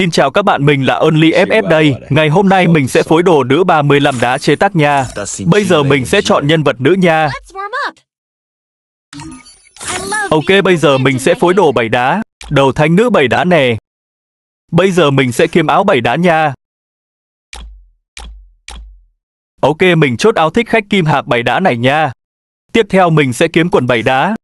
Xin chào các bạn, mình là Only FF đây. Ngày hôm nay mình sẽ phối đồ nữ 30 làm đá chế tác nha. Bây giờ mình sẽ chọn nhân vật nữ nha. Ok, bây giờ mình sẽ phối đồ bảy đá. Đầu thanh nữ bảy đá nè. Bây giờ mình sẽ kiếm áo bảy đá nha. Ok, mình chốt áo thích khách kim hạp bảy đá này nha. Tiếp theo mình sẽ kiếm quần bảy đá.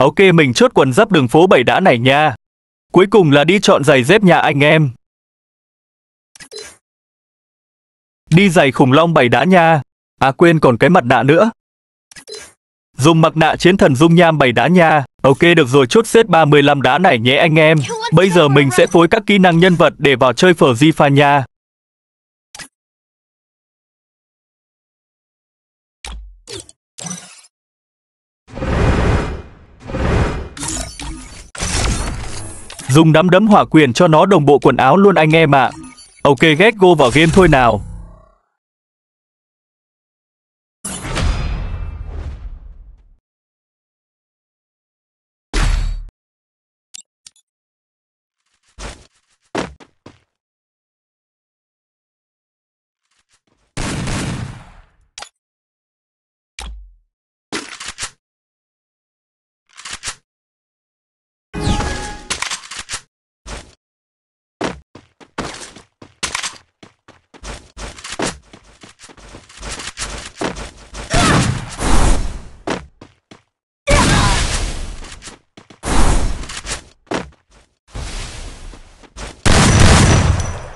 Ok mình chốt quần dắp đường phố bảy đã này nha. Cuối cùng là đi chọn giày dép nhà anh em. Đi giày khủng long bảy đã nha. À quên còn cái mặt nạ nữa. Dùng mặt nạ chiến thần dung nham bảy đá nha. Ok được rồi chốt xếp 35 đá này nhé anh em. Bây giờ mình sẽ phối các kỹ năng nhân vật để vào chơi phở di pha nha. Dùng nắm đấm hỏa quyền cho nó đồng bộ quần áo luôn anh em ạ. À. Ok ghét go vào game thôi nào.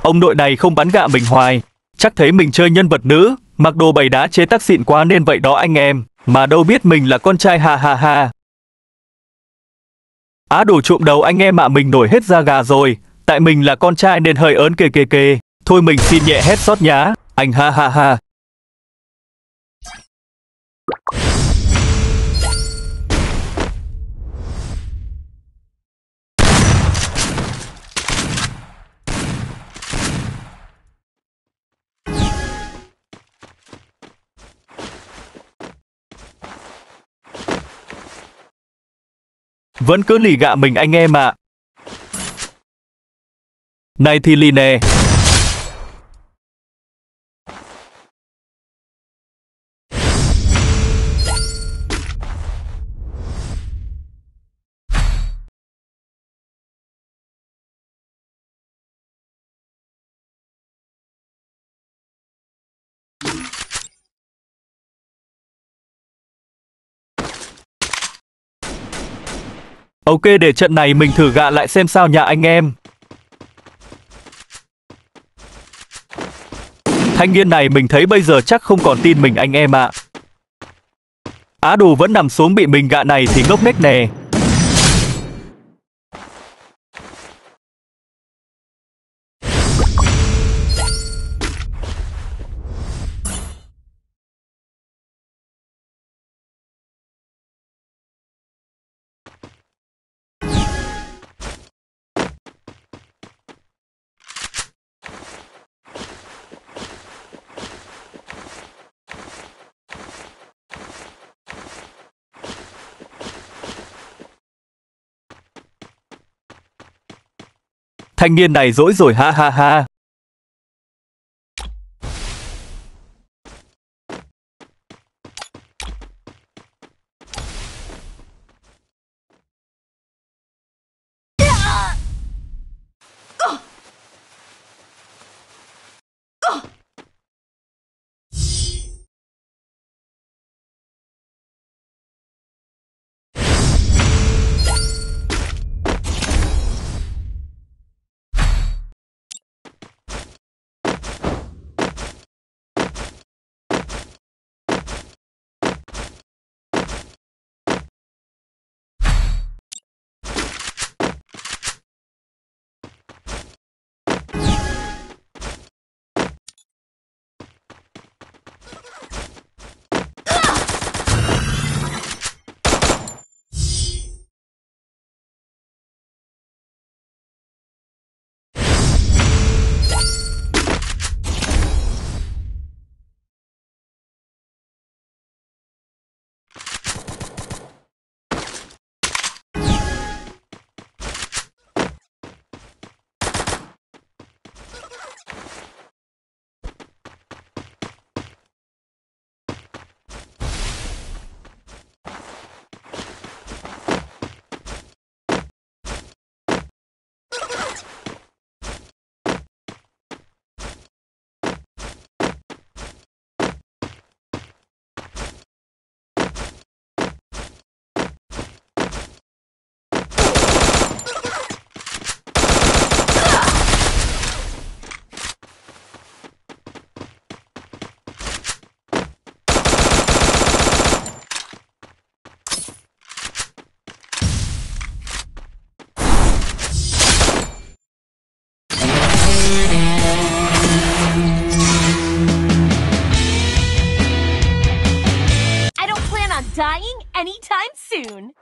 Ông nội này không bắn gạ mình hoài, chắc thấy mình chơi nhân vật nữ, mặc đồ bày đá chế tác xịn quá nên vậy đó anh em, mà đâu biết mình là con trai ha ha ha. Á đồ trộm đầu anh em ạ à, mình nổi hết da gà rồi, tại mình là con trai nên hơi ớn kề kề kề, thôi mình xin nhẹ hết sót nhá, anh ha ha ha. Vẫn cứ lì gạ mình anh em ạ. À. Này thì lì nè, Ok để trận này mình thử gạ lại xem sao nhà anh em. Thanh niên này mình thấy bây giờ chắc không còn tin mình anh em ạ. À. Á đồ vẫn nằm xuống bị mình gạ này thì ngốc nghếch nè. Thanh niên này dỗi rồi ha ha ha. soon.